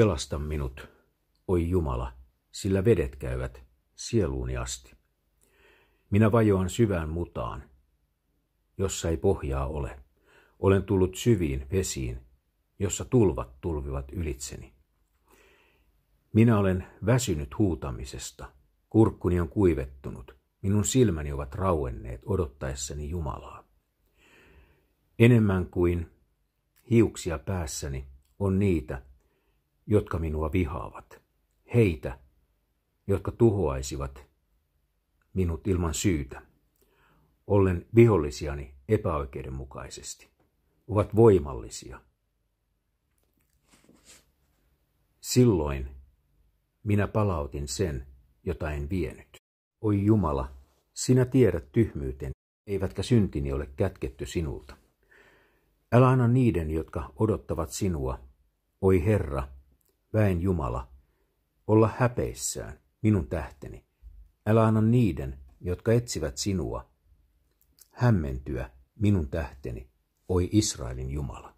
Pelasta minut, oi Jumala, sillä vedet käyvät sieluuni asti. Minä vajoan syvään mutaan, jossa ei pohjaa ole. Olen tullut syviin vesiin, jossa tulvat tulvivat ylitseni. Minä olen väsynyt huutamisesta, kurkkuni on kuivettunut, minun silmäni ovat rauenneet odottaessani Jumalaa. Enemmän kuin hiuksia päässäni on niitä, jotka minua vihaavat, heitä, jotka tuhoaisivat minut ilman syytä, ollen vihollisiani epäoikeudenmukaisesti, ovat voimallisia. Silloin minä palautin sen, jota en vienyt. Oi Jumala, sinä tiedät tyhmyyteni, eivätkä syntini ole kätketty sinulta. Älä anna niiden, jotka odottavat sinua, oi Herra, väen Jumala, olla häpeissään, minun tähteni. Älä anna niiden, jotka etsivät sinua, hämmentyä, minun tähteni, oi Israelin Jumala.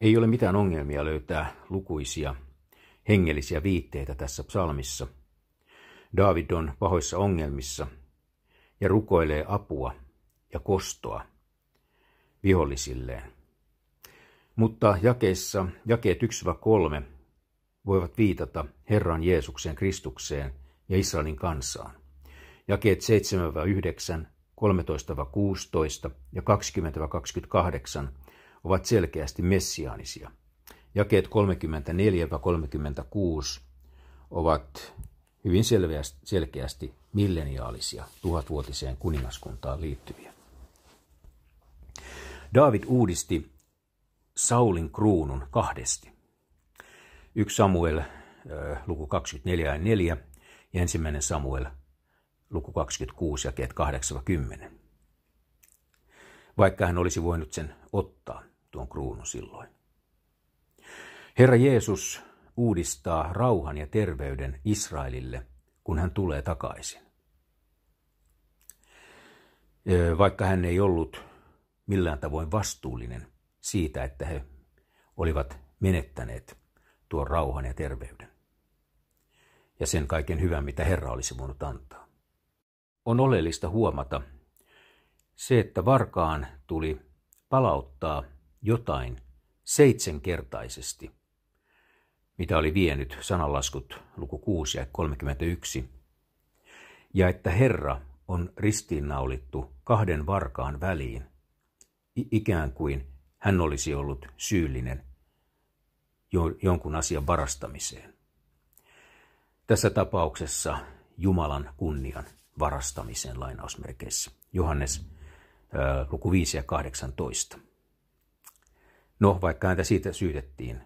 Ei ole mitään ongelmia löytää lukuisia hengellisiä viitteitä tässä psalmissa. David on pahoissa ongelmissa ja rukoilee apua ja kostoa vihollisilleen. Mutta jakeessa, jakeet 1-3 voivat viitata Herran Jeesukseen Kristukseen ja Israelin kansaan. Jakeet 7-9, 13-16 ja 20-28 ovat selkeästi messiaanisia. Jakeet 34-36 ovat hyvin selkeästi milleniaalisia, tuhatvuotiseen kuningaskuntaan liittyviä. Daavid uudisti Saulin kruunun kahdesti. 1 Samuel luku 24 ja 4 ja ensimmäinen Samuel luku 26 ja 80. Vaikka hän olisi voinut sen ottaa, tuon kruunun silloin. Herra Jeesus uudistaa rauhan ja terveyden Israelille, kun hän tulee takaisin. Vaikka hän ei ollut millään tavoin vastuullinen siitä, että he olivat menettäneet tuon rauhan ja terveyden. Ja sen kaiken hyvän, mitä Herra olisi voinut antaa. On oleellista huomata se, että varkaan tuli palauttaa jotain seitsemänkertaisesti, mitä oli vienyt sananlaskut luku 6 ja 31, ja että Herra on ristiinnaulittu kahden varkaan väliin, ikään kuin hän olisi ollut syyllinen jonkun asian varastamiseen. Tässä tapauksessa Jumalan kunnian varastamiseen lainausmerkeissä. Johannes luku 5 ja 18. No, vaikka häntä siitä syytettiin,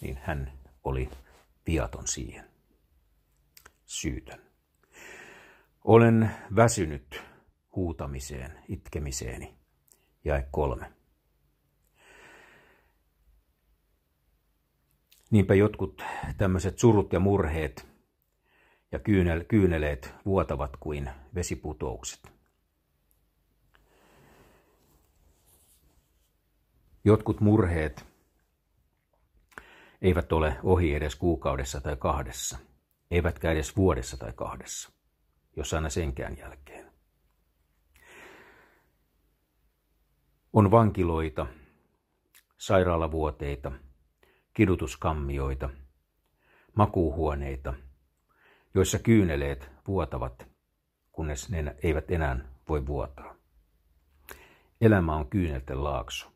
niin hän oli viaton siihen. Syytön. Olen väsynyt huutamiseen, itkemiseeni. Jae kolme. Niinpä jotkut tämmöiset surut ja murheet ja kyyneleet vuotavat kuin vesiputoukset. Jotkut murheet eivät ole ohi edes kuukaudessa tai kahdessa, eivätkä edes vuodessa tai kahdessa, jos aina senkään jälkeen. On vankiloita, sairaalavuoteita – kidutuskammioita, makuuhuoneita, joissa kyyneleet vuotavat, kunnes ne eivät enää voi vuotaa. Elämä on kyynelten laakso.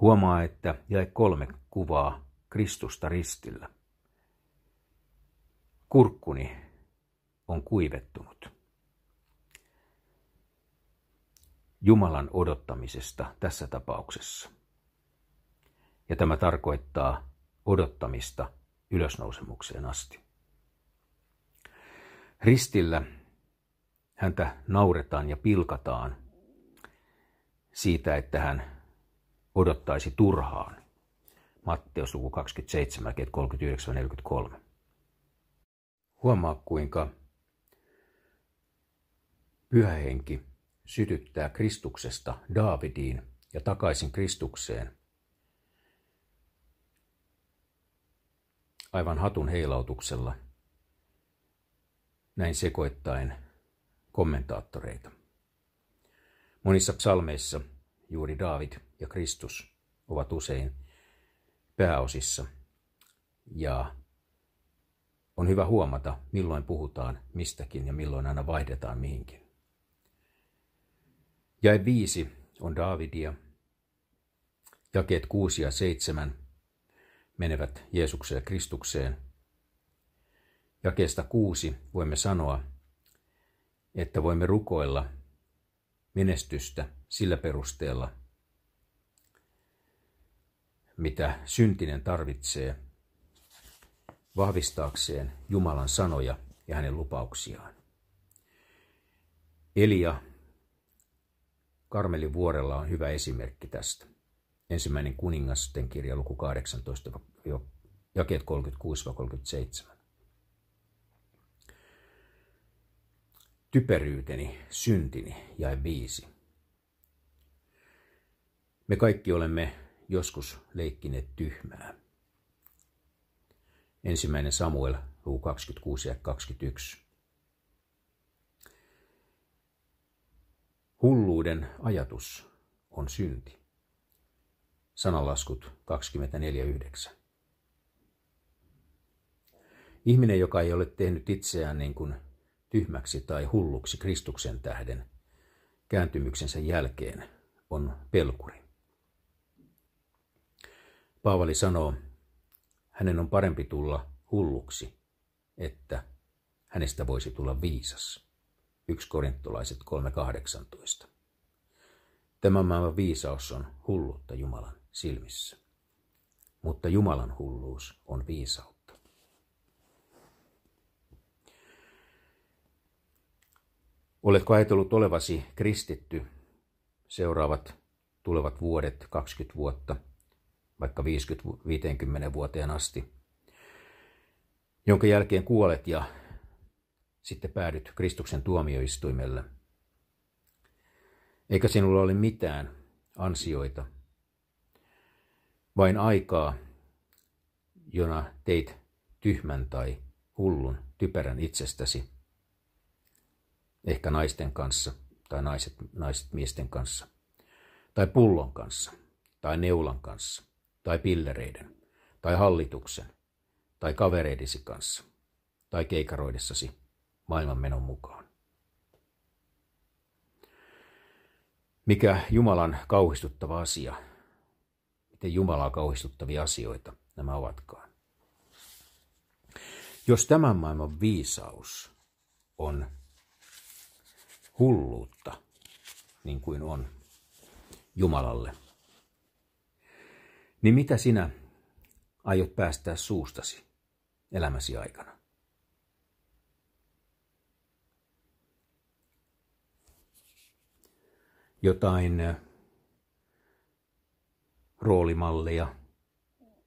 Huomaa, että jäi kolme kuvaa Kristusta ristillä. Kurkkuni on kuivettunut. Jumalan odottamisesta tässä tapauksessa ja tämä tarkoittaa odottamista ylösnousemukseen asti. Ristillä häntä nauretaan ja pilkataan siitä, että hän odottaisi turhaan. Matteus luku 27, 39-43. Huomaa, kuinka pyhähenki sytyttää Kristuksesta Daavidiin ja takaisin Kristukseen – aivan hatun heilautuksella, näin sekoittain kommentaattoreita. Monissa psalmeissa juuri Daavid ja Kristus ovat usein pääosissa ja on hyvä huomata, milloin puhutaan mistäkin ja milloin aina vaihdetaan mihinkin. Jae viisi on Daavidia, jakeet kuusi ja seitsemän menevät Jeesukseen ja Kristukseen. Jakeesta kuusi voimme sanoa, että voimme rukoilla menestystä sillä perusteella, mitä syntinen tarvitsee vahvistaakseen Jumalan sanoja ja hänen lupauksiaan. Elia Karmelin vuorella on hyvä esimerkki tästä ensimmäinen kuningasten kirja luku 18, jakeet 36-37. Typeryyteni, syntini, ja viisi. Me kaikki olemme joskus leikkineet tyhmää. Ensimmäinen Samuel, luku 26 ja 21. Hulluuden ajatus on synti sanalaskut 24.9. Ihminen, joka ei ole tehnyt itseään niin kuin tyhmäksi tai hulluksi Kristuksen tähden kääntymyksensä jälkeen, on pelkuri. Paavali sanoo, hänen on parempi tulla hulluksi, että hänestä voisi tulla viisas. 1 korintolaiset 3.18. Tämä maailman viisaus on hullutta Jumalan silmissä. Mutta Jumalan hulluus on viisautta. Oletko ajatellut olevasi kristitty seuraavat tulevat vuodet, 20 vuotta, vaikka 50, 50 vuoteen asti, jonka jälkeen kuolet ja sitten päädyt Kristuksen tuomioistuimelle. Eikä sinulla ole mitään ansioita, vain aikaa, jona teit tyhmän tai hullun typerän itsestäsi, ehkä naisten kanssa tai naiset, naiset miesten kanssa, tai pullon kanssa, tai neulan kanssa, tai pillereiden, tai hallituksen, tai kavereidesi kanssa, tai keikaroidessasi maailmanmenon mukaan. Mikä Jumalan kauhistuttava asia ja Jumalaa kauhistuttavia asioita nämä ovatkaan. Jos tämän maailman viisaus on hulluutta, niin kuin on Jumalalle, niin mitä sinä aiot päästää suustasi elämäsi aikana? Jotain roolimalleja,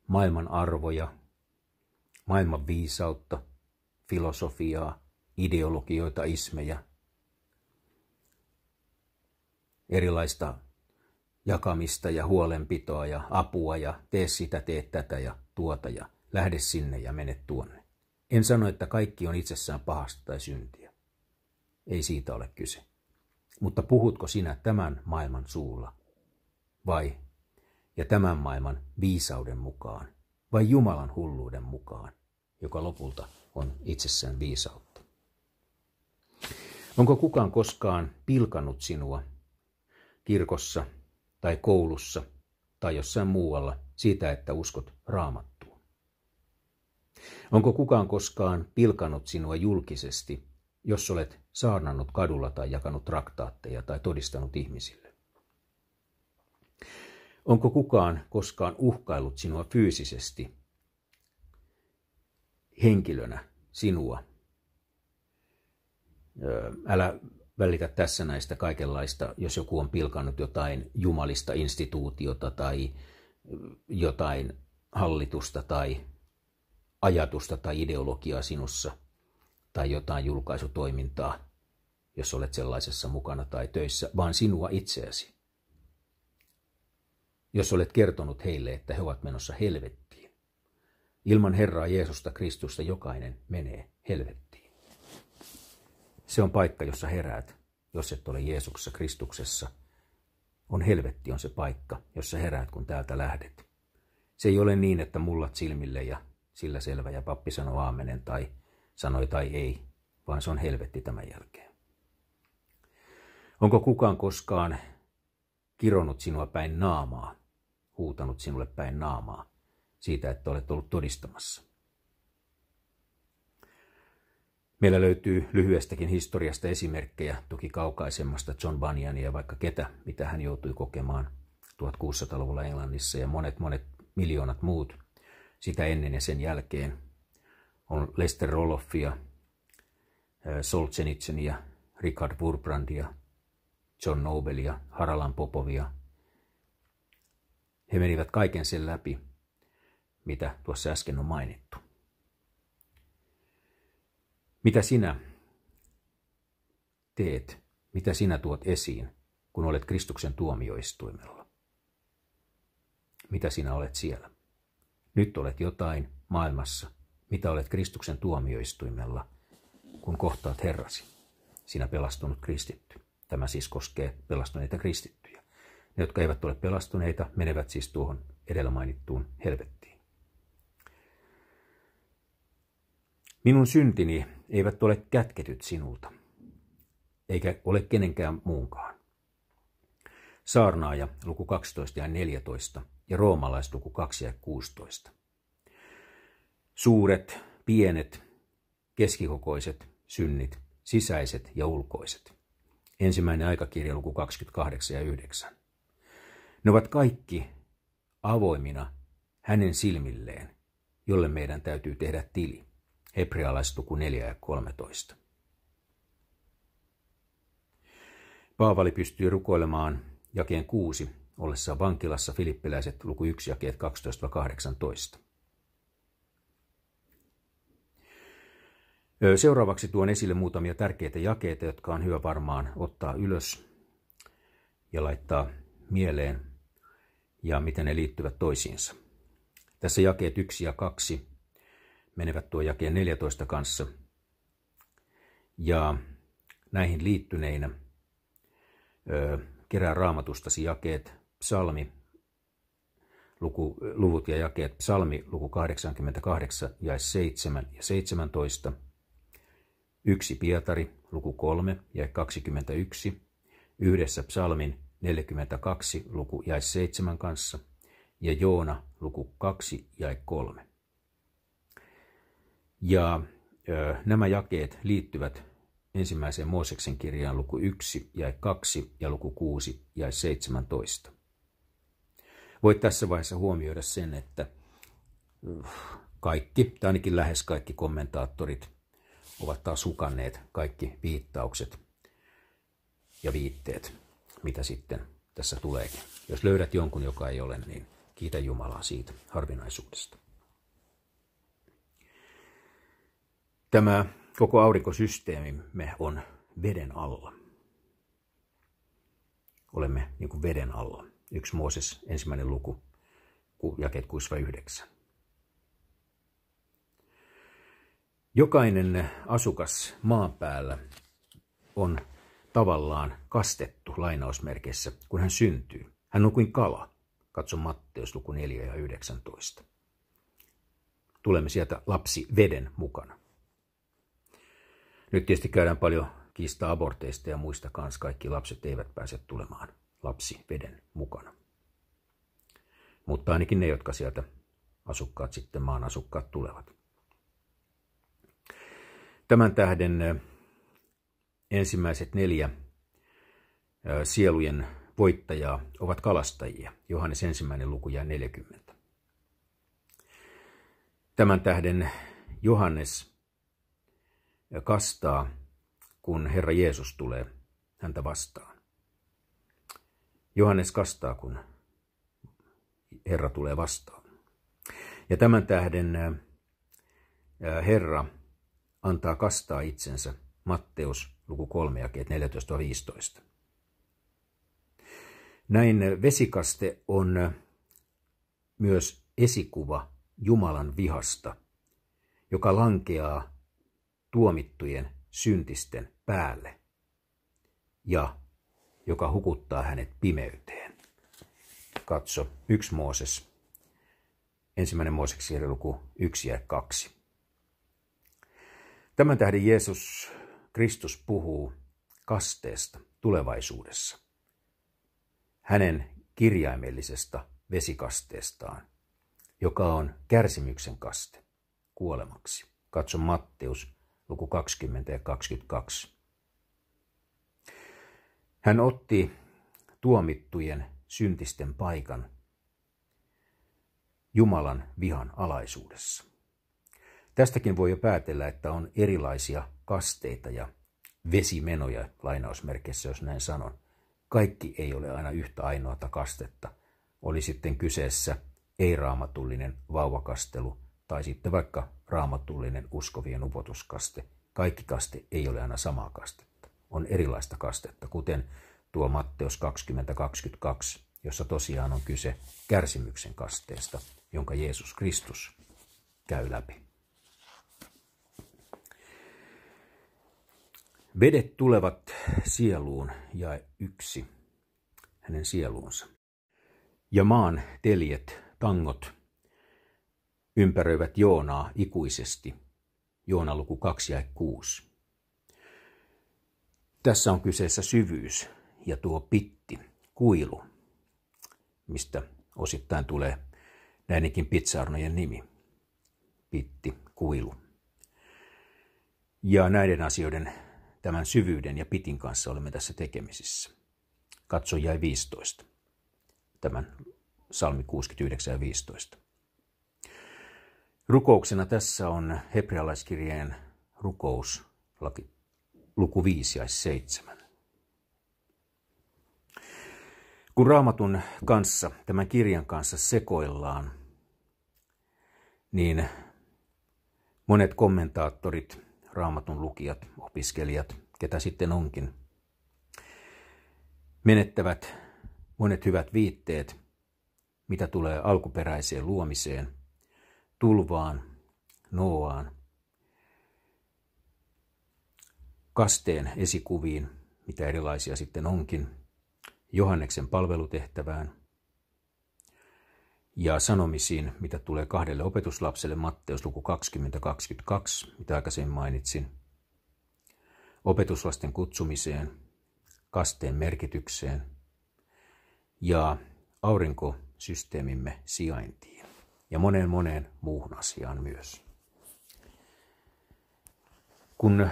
maailman arvoja, maailman viisautta, filosofiaa, ideologioita, ismejä, erilaista jakamista ja huolenpitoa ja apua ja tee sitä, tee tätä ja tuota ja lähde sinne ja mene tuonne. En sano, että kaikki on itsessään pahasta tai syntiä. Ei siitä ole kyse. Mutta puhutko sinä tämän maailman suulla vai ja tämän maailman viisauden mukaan, vai Jumalan hulluuden mukaan, joka lopulta on itsessään viisautta? Onko kukaan koskaan pilkanut sinua kirkossa tai koulussa tai jossain muualla siitä, että uskot raamattuun? Onko kukaan koskaan pilkanut sinua julkisesti, jos olet saarnannut kadulla tai jakanut traktaatteja tai todistanut ihmisille? Onko kukaan koskaan uhkaillut sinua fyysisesti henkilönä, sinua? Älä välitä tässä näistä kaikenlaista, jos joku on pilkannut jotain jumalista instituutiota tai jotain hallitusta tai ajatusta tai ideologiaa sinussa tai jotain julkaisutoimintaa, jos olet sellaisessa mukana tai töissä, vaan sinua itseäsi jos olet kertonut heille, että he ovat menossa helvettiin. Ilman Herraa Jeesusta Kristusta jokainen menee helvettiin. Se on paikka, jossa heräät, jos et ole Jeesuksessa Kristuksessa. On helvetti on se paikka, jossa heräät, kun täältä lähdet. Se ei ole niin, että mullat silmille ja sillä selvä ja pappi sanoi aamenen tai sanoi tai ei, vaan se on helvetti tämän jälkeen. Onko kukaan koskaan kironut sinua päin naamaa, huutanut sinulle päin naamaa siitä, että olet ollut todistamassa. Meillä löytyy lyhyestäkin historiasta esimerkkejä, toki kaukaisemmasta John Bunyania vaikka ketä, mitä hän joutui kokemaan 1600-luvulla Englannissa ja monet monet miljoonat muut sitä ennen ja sen jälkeen. On Lester Roloffia, Solzhenitsenia, Richard Wurbrandia, John Nobelia, Haralan Popovia. He menivät kaiken sen läpi, mitä tuossa äsken on mainittu. Mitä sinä teet, mitä sinä tuot esiin, kun olet Kristuksen tuomioistuimella? Mitä sinä olet siellä? Nyt olet jotain maailmassa, mitä olet Kristuksen tuomioistuimella, kun kohtaat Herrasi, sinä pelastunut kristitty. Tämä siis koskee pelastuneita kristittyjä. Ne, jotka eivät ole pelastuneita, menevät siis tuohon edellä mainittuun helvettiin. Minun syntini eivät ole kätketyt sinulta, eikä ole kenenkään muunkaan. Saarnaaja luku 12 ja 14 ja roomalaisluku 2 ja 16. Suuret, pienet, keskikokoiset synnit, sisäiset ja ulkoiset ensimmäinen aikakirja luku 28 ja 9. Ne ovat kaikki avoimina hänen silmilleen, jolle meidän täytyy tehdä tili. Hebrealaistuku 4 ja 13. Paavali pystyy rukoilemaan jakeen 6 ollessaan vankilassa filippiläiset luku 1 jakeet 12-18. Seuraavaksi tuon esille muutamia tärkeitä jakeita, jotka on hyvä varmaan ottaa ylös ja laittaa mieleen ja miten ne liittyvät toisiinsa. Tässä jakeet 1 ja 2 menevät tuo jakeen 14 kanssa. Ja näihin liittyneinä ö, kerää raamatustasi jakeet psalmi, luku, luvut ja jakeet psalmi, luku 88 ja 7 ja 17 – 1 Pietari, luku 3, ja 21, yhdessä psalmin 42, luku jäi 7 kanssa, ja Joona, luku 2, ja 3. Ja ö, nämä jakeet liittyvät ensimmäiseen Mooseksen kirjaan luku 1 ja 2 ja luku 6 ja 17. Voit tässä vaiheessa huomioida sen, että kaikki, tai ainakin lähes kaikki kommentaattorit ovat taas sukanneet kaikki viittaukset ja viitteet, mitä sitten tässä tuleekin. Jos löydät jonkun, joka ei ole, niin kiitä Jumalaa siitä harvinaisuudesta. Tämä koko aurinkosysteemimme on veden alla. Olemme niin kuin veden alla. Yksi Mooses ensimmäinen luku, jaket 6-9. Jokainen asukas maan päällä on tavallaan kastettu lainausmerkeissä, kun hän syntyy. Hän on kuin kala. Katso Matteus luku 4 ja 19. Tulemme sieltä lapsi veden mukana. Nyt tietysti käydään paljon kiistaa aborteista ja muista kanssa. Kaikki lapset eivät pääse tulemaan lapsi veden mukana. Mutta ainakin ne, jotka sieltä asukkaat sitten maan asukkaat tulevat. Tämän tähden ensimmäiset neljä sielujen voittajaa ovat kalastajia, Johannes ensimmäinen luku ja 40. Tämän tähden Johannes kastaa, kun Herra Jeesus tulee häntä vastaan. Johannes kastaa, kun Herra tulee vastaan. Ja tämän tähden Herra antaa kastaa itsensä. Matteus, luku 3, ja 14-15. Näin vesikaste on myös esikuva Jumalan vihasta, joka lankeaa tuomittujen syntisten päälle ja joka hukuttaa hänet pimeyteen. Katso yksi Mooses, ensimmäinen Mooseksi luku 1 ja 2. Tämän tähden Jeesus Kristus puhuu kasteesta tulevaisuudessa. Hänen kirjaimellisesta vesikasteestaan, joka on kärsimyksen kaste kuolemaksi. Katso Matteus luku 20 ja 22. Hän otti tuomittujen syntisten paikan Jumalan vihan alaisuudessa. Tästäkin voi jo päätellä, että on erilaisia kasteita ja vesimenoja lainausmerkeissä, jos näin sanon. Kaikki ei ole aina yhtä ainoata kastetta. Oli sitten kyseessä ei-raamatullinen vauvakastelu tai sitten vaikka raamatullinen uskovien upotuskaste. Kaikki kaste ei ole aina samaa kastetta. On erilaista kastetta, kuten tuo Matteus 20.22, jossa tosiaan on kyse kärsimyksen kasteesta, jonka Jeesus Kristus käy läpi. Vedet tulevat sieluun ja yksi hänen sieluunsa. Ja maan teljet, tangot, ympäröivät Joonaa ikuisesti. Joona luku 2 ja 6. Tässä on kyseessä syvyys ja tuo pitti, kuilu, mistä osittain tulee näinkin pitsarnojen nimi. Pitti, kuilu. Ja näiden asioiden tämän syvyyden ja pitin kanssa olemme tässä tekemisissä. Katso jäi 15, tämän salmi 69 ja 15. Rukouksena tässä on hebrealaiskirjeen rukous luku 5 ja 7. Kun raamatun kanssa, tämän kirjan kanssa sekoillaan, niin monet kommentaattorit raamatun lukijat, opiskelijat, ketä sitten onkin, menettävät monet hyvät viitteet, mitä tulee alkuperäiseen luomiseen, tulvaan, noaan, kasteen esikuviin, mitä erilaisia sitten onkin, Johanneksen palvelutehtävään, ja sanomisiin, mitä tulee kahdelle opetuslapselle Matteus luku 20.22, mitä aikaisemmin mainitsin, opetuslasten kutsumiseen, kasteen merkitykseen ja aurinkosysteemimme sijaintiin ja moneen moneen muuhun asiaan myös. Kun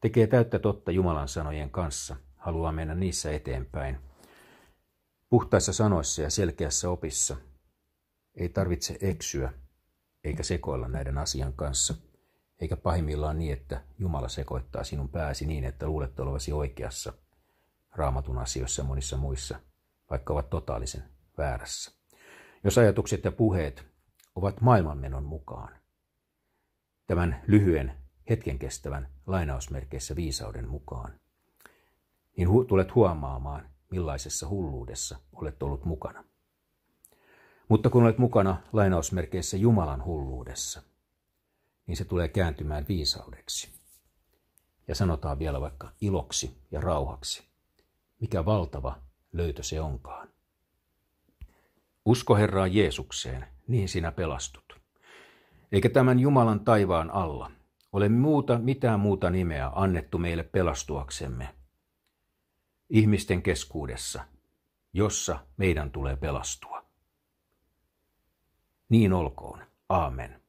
tekee täyttä totta Jumalan sanojen kanssa, haluaa mennä niissä eteenpäin. Puhtaissa sanoissa ja selkeässä opissa – ei tarvitse eksyä eikä sekoilla näiden asian kanssa, eikä pahimmillaan niin, että Jumala sekoittaa sinun pääsi niin, että luulet olevasi oikeassa raamatun asioissa ja monissa muissa, vaikka ovat totaalisen väärässä. Jos ajatukset ja puheet ovat maailmanmenon mukaan, tämän lyhyen hetken kestävän lainausmerkeissä viisauden mukaan, niin hu- tulet huomaamaan, millaisessa hulluudessa olet ollut mukana. Mutta kun olet mukana lainausmerkeissä Jumalan hulluudessa, niin se tulee kääntymään viisaudeksi. Ja sanotaan vielä vaikka iloksi ja rauhaksi. Mikä valtava löytö se onkaan. Usko Herraan Jeesukseen, niin sinä pelastut. Eikä tämän Jumalan taivaan alla ole muuta, mitään muuta nimeä annettu meille pelastuaksemme. Ihmisten keskuudessa, jossa meidän tulee pelastua. Niin olkoon. Aamen.